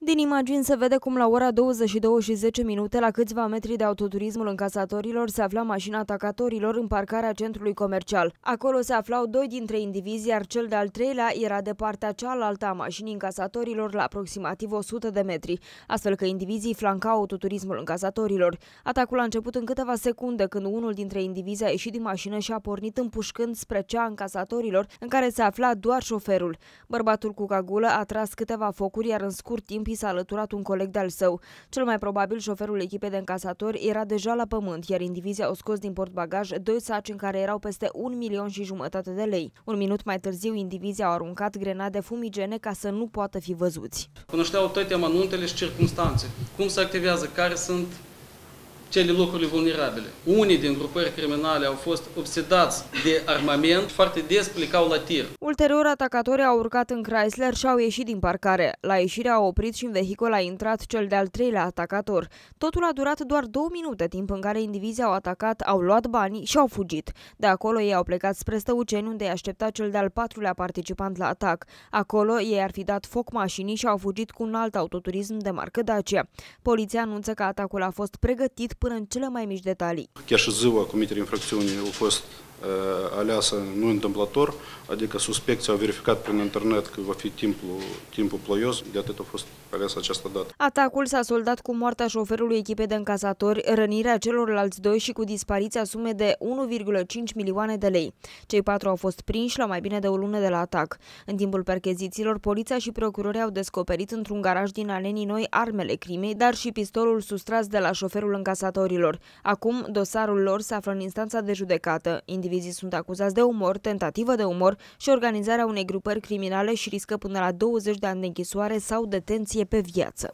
Din imagini se vede cum la ora 22 și 10 minute, la câțiva metri de autoturismul încasatorilor, se afla mașina atacatorilor în parcarea centrului comercial. Acolo se aflau doi dintre indivizi, iar cel de-al treilea era de partea cealaltă a mașinii încasatorilor la aproximativ 100 de metri, astfel că indivizii flancau autoturismul încasatorilor. Atacul a început în câteva secunde când unul dintre indivizi a ieșit din mașină și a pornit împușcând spre cea încasatorilor, în care se afla doar șoferul. Bărbatul cu cagulă a tras câteva focuri, iar în scurt timp Câmpii s-a alăturat un coleg de-al său. Cel mai probabil, șoferul echipei de încasatori era deja la pământ, iar indivizia au scos din portbagaj doi saci în care erau peste un milion și jumătate de lei. Un minut mai târziu, indivizia au aruncat grenade fumigene ca să nu poată fi văzuți. Cunoșteau toate amănuntele și circunstanțe. Cum se activează, care sunt cele locurile vulnerabile. Unii din grupări criminale au fost obsedați de armament, foarte des plecau la tir. Ulterior, atacatorii au urcat în Chrysler și au ieșit din parcare. La ieșire au oprit și în vehicul a intrat cel de-al treilea atacator. Totul a durat doar două minute, timp în care indivizii au atacat, au luat banii și au fugit. De acolo ei au plecat spre Stăuceni, unde îi aștepta cel de-al patrulea participant la atac. Acolo ei ar fi dat foc mașinii și au fugit cu un alt autoturism de marcă Dacia. Poliția anunță că atacul a fost pregătit până în cele mai mici detalii. Chiar și ziua comiterii infracțiunii au fost Э, aleasă nu întâmplător, adică suspecții au verificat prin internet că va fi timpul, timpul ploios, de atât a fost aleasă această dată. Atacul s-a soldat cu moartea șoferului echipei de încasatori, rănirea celorlalți doi și cu dispariția sume de 1,5 milioane de lei. Cei patru au fost prinși la mai bine de o lună de la atac. În timpul perchezițiilor, poliția și procurorii au descoperit într-un garaj din Alenii Noi armele crimei, dar și pistolul sustras de la șoferul încasatorilor. Acum, dosarul lor se află în instanța de judecată, indivizii sunt acuzați de umor, tentativă de umor și organizarea unei grupări criminale și riscă până la 20 de ani de închisoare sau detenție pe viață.